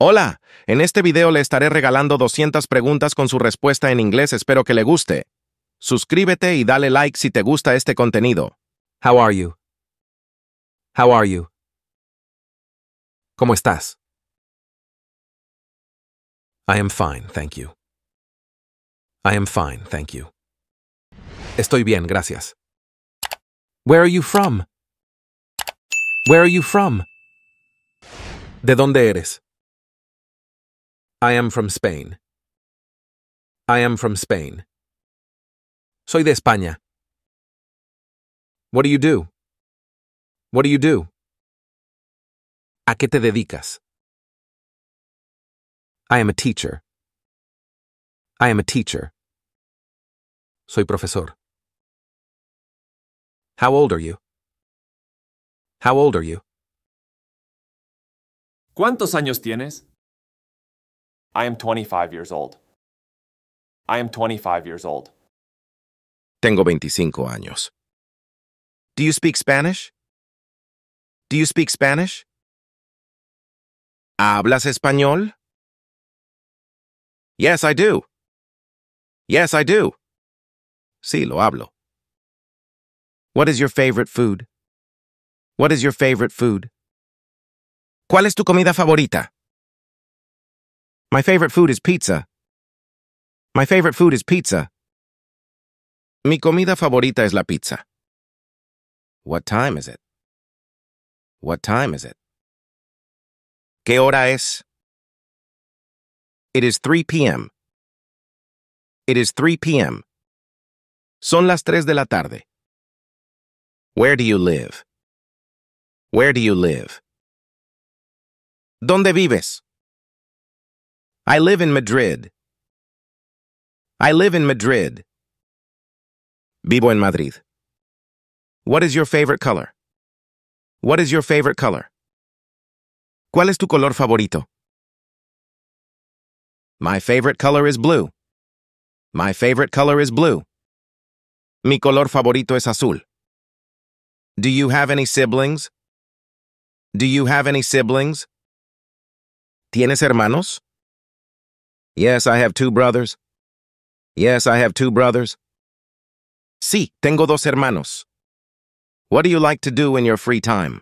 Hola, en este video le estaré regalando 200 preguntas con su respuesta en inglés, espero que le guste. Suscríbete y dale like si te gusta este contenido. How are you? How are you? ¿Cómo estás? I am fine, thank you. I am fine, thank you. Estoy bien, gracias. Where are you from? Where are you from? ¿De dónde eres? I am from Spain. I am from Spain. Soy de España. What do you do? What do you do? ¿A qué te dedicas? I am a teacher. I am a teacher. Soy profesor. How old are you? How old are you? ¿Cuántos años tienes? I am 25 years old. I am 25 years old. Tengo 25 años. Do you speak Spanish? Do you speak Spanish? ¿Hablas español? Yes, I do. Yes, I do. Sí, lo hablo. What is your favorite food? What is your favorite food? ¿Cuál es tu comida favorita? My favorite food is pizza. My favorite food is pizza. Mi comida favorita es la pizza. What time is it? What time is it? ¿Qué hora es? It is 3 p.m. It is 3 p.m. Son las tres de la tarde. Where do you live? Where do you live? ¿Dónde vives? I live in Madrid. I live in Madrid. Vivo en Madrid. What is your favorite color? What is your favorite color? ¿Cuál es tu color favorito? My favorite color is blue. My favorite color is blue. Mi color favorito es azul. Do you have any siblings? Do you have any siblings? ¿Tienes hermanos? Yes, I have two brothers. Yes, I have two brothers. Sí, tengo dos hermanos. What do you like to do in your free time?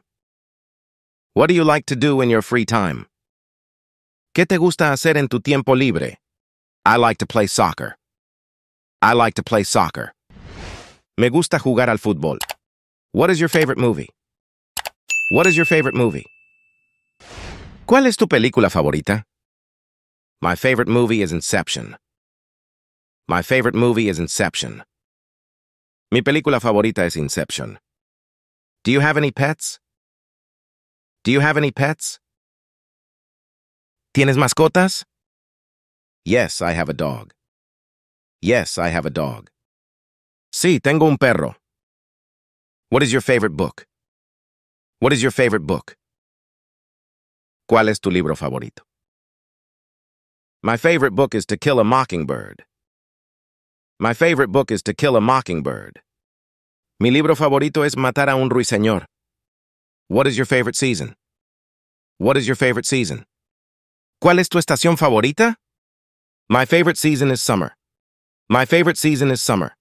What do you like to do in your free time? ¿Qué te gusta hacer en tu tiempo libre? I like to play soccer. I like to play soccer. Me gusta jugar al fútbol. What is your favorite movie? What is your favorite movie? ¿Cuál es tu película favorita? My favorite movie is Inception. My favorite movie is Inception. Mi película favorita es Inception. Do you have any pets? Do you have any pets? ¿Tienes mascotas? Yes, I have a dog. Yes, I have a dog. Sí, tengo un perro. What is your favorite book? What is your favorite book? ¿Cuál es tu libro favorito? My favorite book is To Kill a Mockingbird. My favorite book is To Kill a Mockingbird. Mi libro favorito es Matar a un Ruiseñor. What is your favorite season? What is your favorite season? ¿Cuál es tu estación favorita? My favorite season is summer. My favorite season is summer.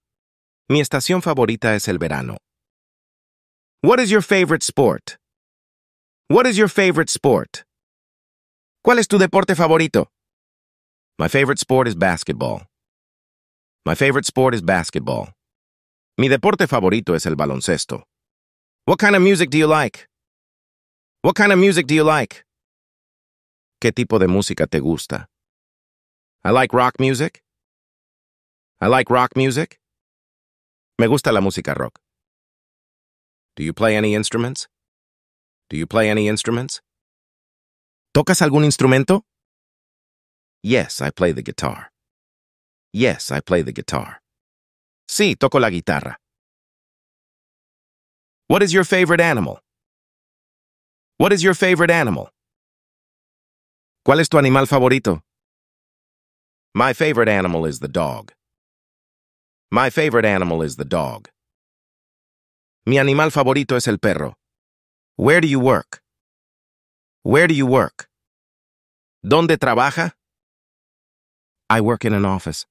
Mi estación favorita es el verano. What is your favorite sport? What is your favorite sport? ¿Cuál es tu deporte favorito? My favorite sport is basketball. My favorite sport is basketball. Mi deporte favorito es el baloncesto. What kind of music do you like? What kind of music do you like? ¿Qué tipo de música te gusta? I like rock music. I like rock music. Me gusta la música rock. Do you play any instruments? Do you play any instruments? ¿Tocas algún instrumento? Yes, I play the guitar. Yes, I play the guitar. Sí, toco la guitarra. What is your favorite animal? What is your favorite animal? ¿Cuál es tu animal favorito? My favorite animal is the dog. My favorite animal is the dog. Mi animal favorito es el perro. Where do you work? Where do you work? ¿Dónde trabaja? I work in an office.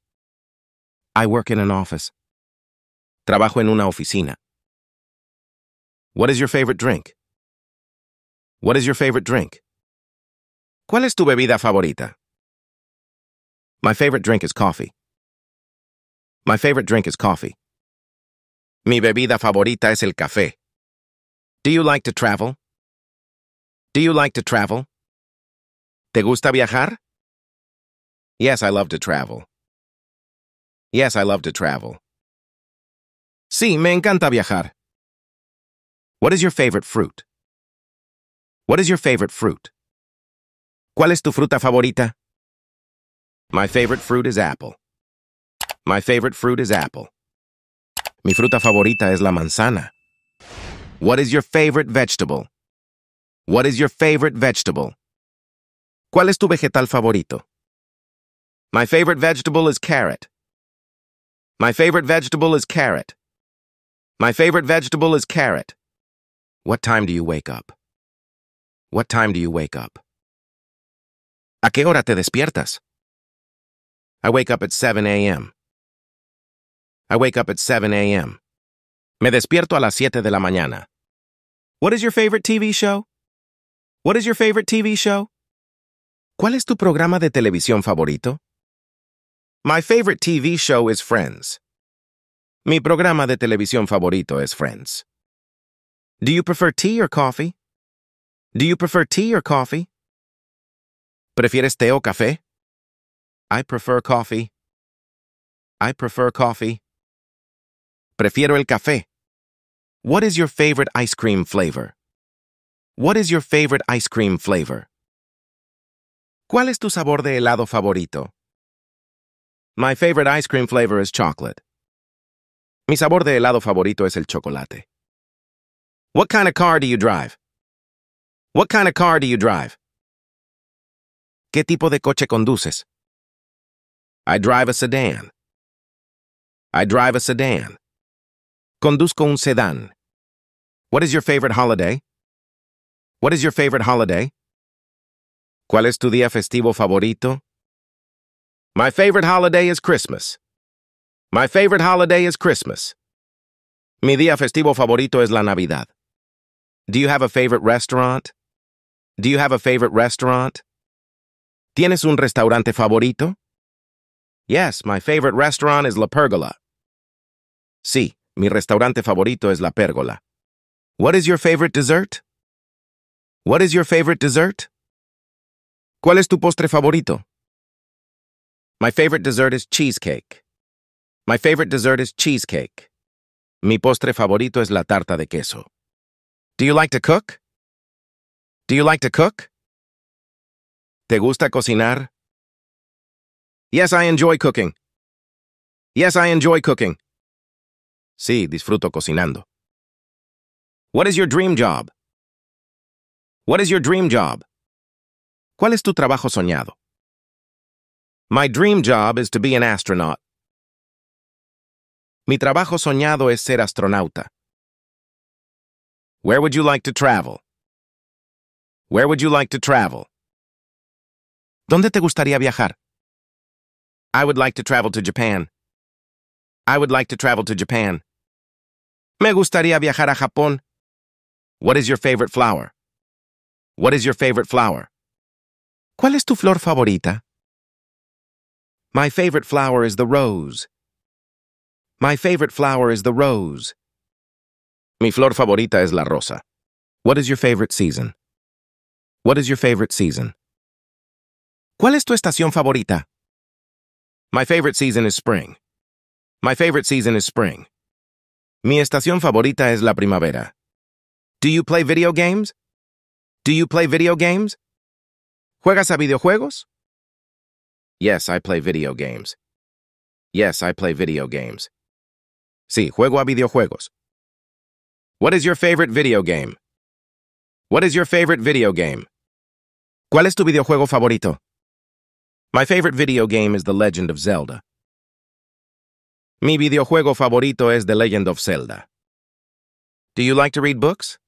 I work in an office. Trabajo en una oficina. What is your favorite drink? What is your favorite drink? ¿Cuál es tu bebida favorita? My favorite drink is coffee. My favorite drink is coffee. Mi bebida favorita es el café. Do you like to travel? Do you like to travel? ¿Te gusta viajar? Yes, I love to travel. Yes, I love to travel. Sí, me encanta viajar. What is your favorite fruit? What is your favorite fruit? ¿Cuál es tu fruta favorita? My favorite fruit is apple. My favorite fruit is apple. Mi fruta favorita es la manzana. What is your favorite vegetable? What is your favorite vegetable? ¿Cuál es tu vegetal favorito? My favorite vegetable is carrot. My favorite vegetable is carrot. My favorite vegetable is carrot. What time do you wake up? What time do you wake up? ¿A qué hora te despiertas? I wake up at 7 a.m. I wake up at 7 a.m. Me despierto a las siete de la mañana. What is your favorite TV show? What is your favorite TV show? ¿Cuál es tu programa de televisión favorito? My favorite TV show is Friends. Mi programa de televisión favorito es Friends. Do you prefer tea or coffee? Do you prefer tea or coffee? ¿Prefieres té o café? I prefer coffee. I prefer coffee. Prefiero el café. What is your favorite ice cream flavor? What is your favorite ice cream flavor? ¿Cuál es tu sabor de helado favorito? My favorite ice cream flavor is chocolate. Mi sabor de helado favorito es el chocolate. What kind of car do you drive? What kind of car do you drive? ¿Qué tipo de coche conduces? I drive a sedan. I drive a sedan. Conduzco un sedan. What is your favorite holiday? What is your favorite holiday? ¿Cuál es tu día festivo favorito? My favorite holiday is Christmas. My favorite holiday is Christmas. Mi día festivo favorito es la Navidad. Do you have a favorite restaurant? Do you have a favorite restaurant? ¿Tienes un restaurante favorito? Yes, my favorite restaurant is La Pergola. Sí, mi restaurante favorito es La Pergola. What is your favorite dessert? What is your favorite dessert? ¿Cuál es tu postre favorito? My favorite dessert is cheesecake. My favorite dessert is cheesecake. Mi postre favorito es la tarta de queso. Do you like to cook? Do you like to cook? ¿Te gusta cocinar? Yes, I enjoy cooking. Yes, I enjoy cooking. Sí, disfruto cocinando. What is your dream job? What is your dream job? ¿Cuál es tu trabajo soñado? My dream job is to be an astronaut. Mi trabajo soñado es ser astronauta. Where would you like to travel? Where would you like to travel? ¿Dónde te gustaría viajar? I would like to travel to Japan. I would like to travel to Japan. Me gustaría viajar a Japón. What is your favorite flower? What is your favorite flower? ¿Cuál es tu flor favorita? My favorite flower is the rose. My favorite flower is the rose. Mi flor favorita es la rosa. What is your favorite season? What is your favorite season? ¿Cuál es tu estación favorita? My favorite season is spring. My favorite season is spring. Mi estación favorita es la primavera. Do you play video games? Do you play video games? ¿Juegas a videojuegos? Yes, I play video games. Yes, I play video games. Sí, juego a videojuegos. What is your favorite video game? What is your favorite video game? ¿Cuál es tu videojuego favorito? My favorite video game is The Legend of Zelda. Mi videojuego favorito es The Legend of Zelda. Do you like to read books?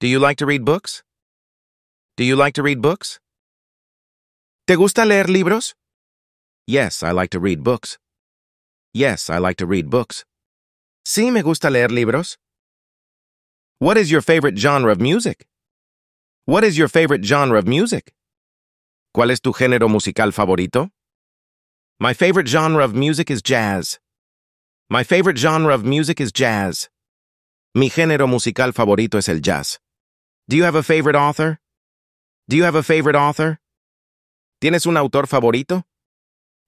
Do you like to read books? Do you like to read books? ¿Te gusta leer libros? Yes, I like to read books. Yes, I like to read books. Sí, me gusta leer libros. What is your favorite genre of music? What is your favorite genre of music? ¿Cuál es tu género musical favorito? My favorite genre of music is jazz. My favorite genre of music is jazz. Mi género musical favorito es el jazz. Do you have a favorite author? Do you have a favorite author? ¿Tienes un autor favorito?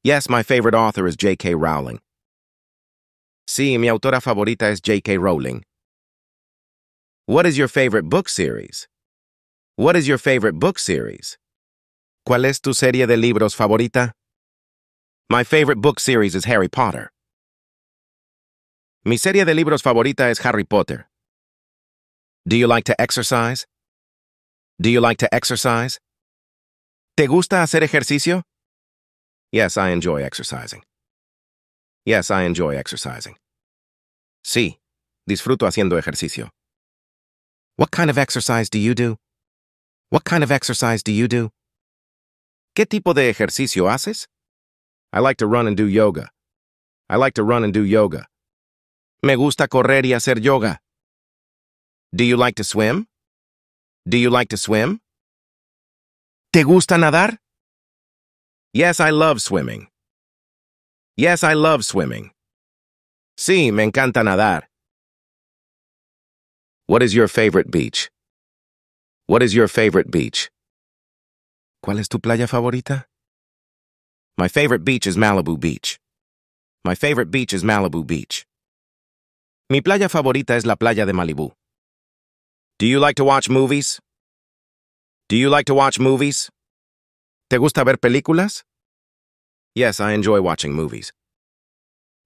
Yes, my favorite author is J.K. Rowling. Sí, mi autora favorita es J.K. Rowling. What is your favorite book series? What is your favorite book series? ¿Cuál es tu serie de libros favorita? My favorite book series is Harry Potter. Mi serie de libros favorita es Harry Potter. Do you like to exercise? Do you like to exercise? ¿Te gusta hacer ejercicio? Yes, I enjoy exercising. Yes, I enjoy exercising. Sí, disfruto haciendo ejercicio. What kind of exercise do you do? What kind of exercise do you do? ¿Qué tipo de ejercicio haces? I like to run and do yoga. I like to run and do yoga. Me gusta correr y hacer yoga. Do you like to swim? Do you like to swim? ¿Te gusta nadar? Yes, I love swimming. Yes, I love swimming. Sí, me encanta nadar. What is your favorite beach? What is your favorite beach? ¿Cuál es tu playa favorita? My favorite beach is Malibu Beach. My favorite beach is Malibu Beach. Mi playa favorita es la playa de Malibu. Do you like to watch movies? Do you like to watch movies? ¿Te gusta ver películas? Yes, I enjoy watching movies.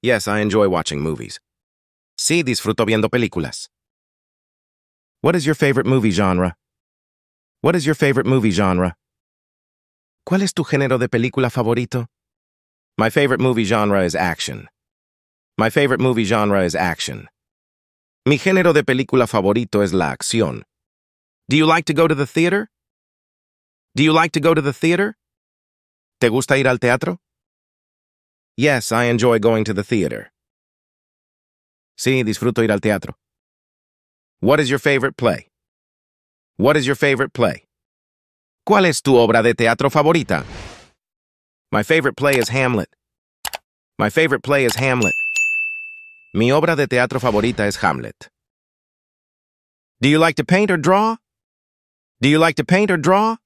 Yes, I enjoy watching movies. Sí, disfruto viendo películas. What is your favorite movie genre? What is your favorite movie genre? ¿Cuál es tu género de película favorito? My favorite movie genre is action. My favorite movie genre is action. Mi género de película favorito es la acción. Do you like to go to the theater? Do you like to go to the theater? ¿Te gusta ir al teatro? Yes, I enjoy going to the theater. Sí, disfruto ir al teatro. What is your favorite play? What is your favorite play? ¿Cuál es tu obra de teatro favorita? My favorite play is Hamlet. My favorite play is Hamlet. Mi obra de teatro favorita es Hamlet. Do you like to paint or draw? Do you like to paint or draw?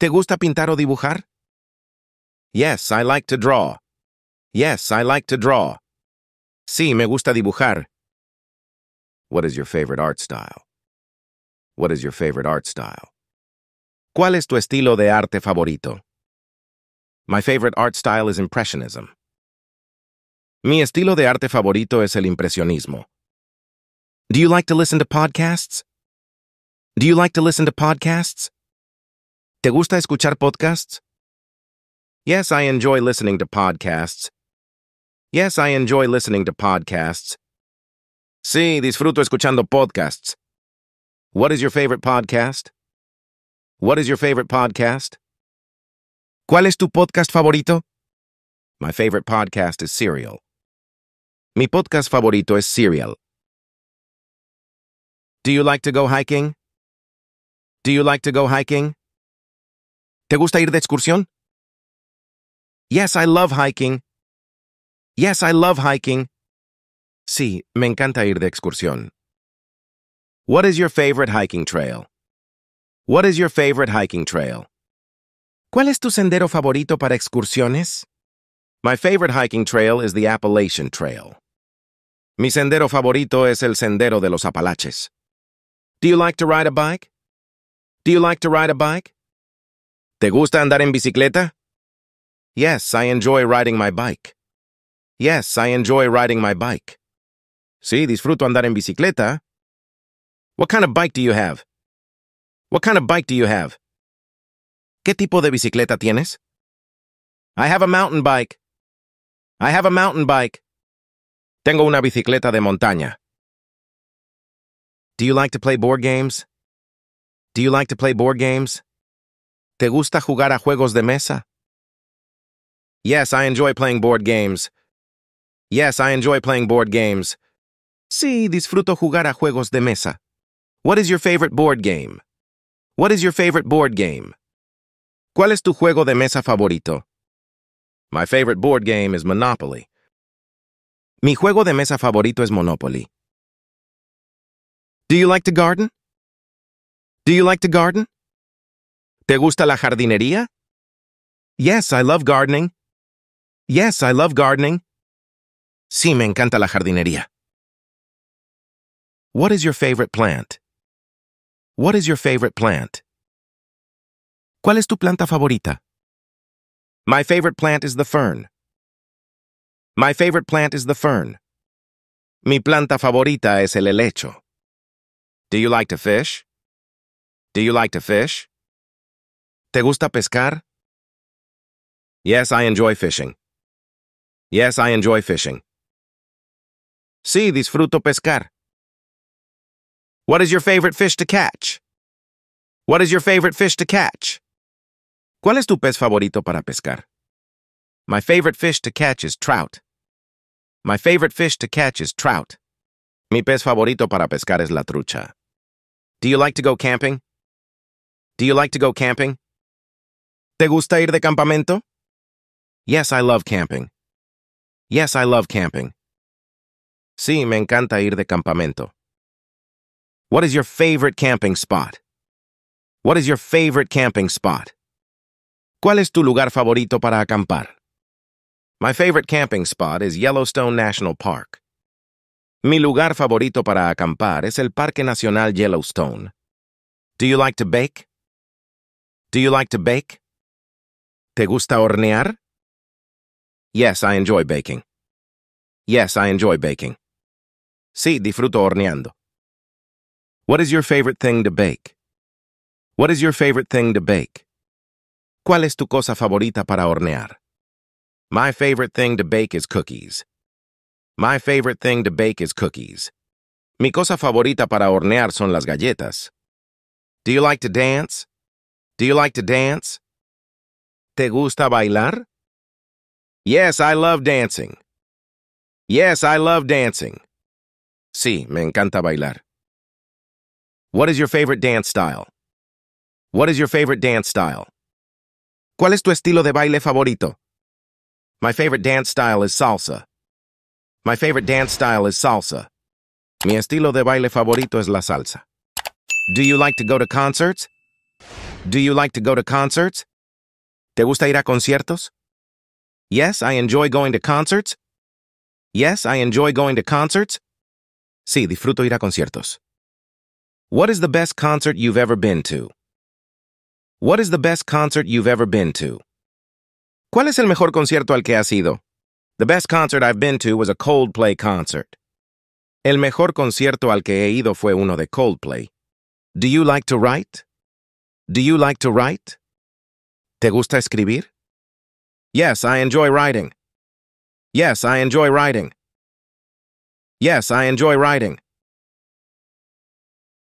¿Te gusta pintar o dibujar? Yes, I like to draw. Yes, I like to draw. Sí, me gusta dibujar. What is your favorite art style? What is your favorite art style? ¿Cuál es tu estilo de arte favorito? My favorite art style is impressionism. Mi estilo de arte favorito es el impresionismo. Do you like to listen to podcasts? Do you like to listen to podcasts? ¿Te gusta escuchar podcasts? Yes, I enjoy listening to podcasts. Yes, I enjoy listening to podcasts. Sí, disfruto escuchando podcasts. What is your favorite podcast? What is your favorite podcast? ¿Cuál es tu podcast favorito? My favorite podcast is Serial. Mi podcast favorito es Serial. Do you like to go hiking? Do you like to go hiking? ¿Te gusta ir de excursión? Yes, I love hiking. Yes, I love hiking. Sí, me encanta ir de excursión. What is your favorite hiking trail? What is your favorite hiking trail? ¿Cuál es tu sendero favorito para excursiones? My favorite hiking trail is the Appalachian Trail. Mi sendero favorito es el Sendero de los Apalaches. Do you like to ride a bike? Do you like to ride a bike? ¿Te gusta andar en bicicleta? Yes, I enjoy riding my bike. Yes, I enjoy riding my bike. Sí, disfruto andar en bicicleta. What kind of bike do you have? What kind of bike do you have? ¿Qué tipo de bicicleta tienes? I have a mountain bike. I have a mountain bike. Tengo una bicicleta de montaña. Do you like to play board games? Do you like to play board games? ¿Te gusta jugar a juegos de mesa? Yes, I enjoy playing board games. Yes, I enjoy playing board games. Sí, disfruto jugar a juegos de mesa. What is your favorite board game? What is your favorite board game? ¿Cuál es tu juego de mesa favorito? My favorite board game is Monopoly. Mi juego de mesa favorito es Monopoly. Do you like to garden? Do you like to garden? ¿Te gusta la jardinería? Yes, I love gardening. Yes, I love gardening. Sí, me encanta la jardinería. What is your favorite plant? What is your favorite plant? ¿Cuál es tu planta favorita? My favorite plant is the fern. My favorite plant is the fern. Mi planta favorita es el helecho. Do you like to fish? Do you like to fish? ¿Te gusta pescar? Yes, I enjoy fishing. Yes, I enjoy fishing. Sí, disfruto pescar. What is your favorite fish to catch? What is your favorite fish to catch? ¿Cuál es tu pez favorito para pescar? My favorite fish to catch is trout. My favorite fish to catch is trout. Mi pez favorito para pescar es la trucha. Do you like to go camping? Do you like to go camping? ¿Te gusta ir de campamento? Yes, I love camping. Yes, I love camping. Sí, me encanta ir de campamento. What is your favorite camping spot? What is your favorite camping spot? ¿Cuál es tu lugar favorito para acampar? My favorite camping spot is Yellowstone National Park. Mi lugar favorito para acampar es el Parque Nacional Yellowstone. Do you like to bake? Do you like to bake? ¿Te gusta hornear? Yes, I enjoy baking. Yes, I enjoy baking. Sí, disfruto horneando. What is your favorite thing to bake? What is your favorite thing to bake? ¿Cuál es tu cosa favorita para hornear? My favorite thing to bake is cookies. My favorite thing to bake is cookies. Mi cosa favorita para hornear son las galletas. Do you like to dance? Do you like to dance? ¿Te gusta bailar? Yes, I love dancing. Yes, I love dancing. Sí, me encanta bailar. What is your favorite dance style? What is your favorite dance style? ¿Cuál es tu estilo de baile favorito? My favorite dance style is salsa. My favorite dance style is salsa. Mi estilo de baile favorito es la salsa. Do you like to go to concerts? Do you like to go to concerts? ¿Te gusta ir a conciertos? Yes, I enjoy going to concerts. Yes, I enjoy going to concerts. Sí, disfruto ir a conciertos. What is the best concert you've ever been to? What is the best concert you've ever been to? ¿Cuál es el mejor concierto al que has ido? The best concert I've been to was a Coldplay concert. El mejor concierto al que he ido fue uno de Coldplay. Do you like to write? Do you like to write? ¿Te gusta escribir? Yes, I enjoy writing. Yes, I enjoy writing. Yes, I enjoy writing.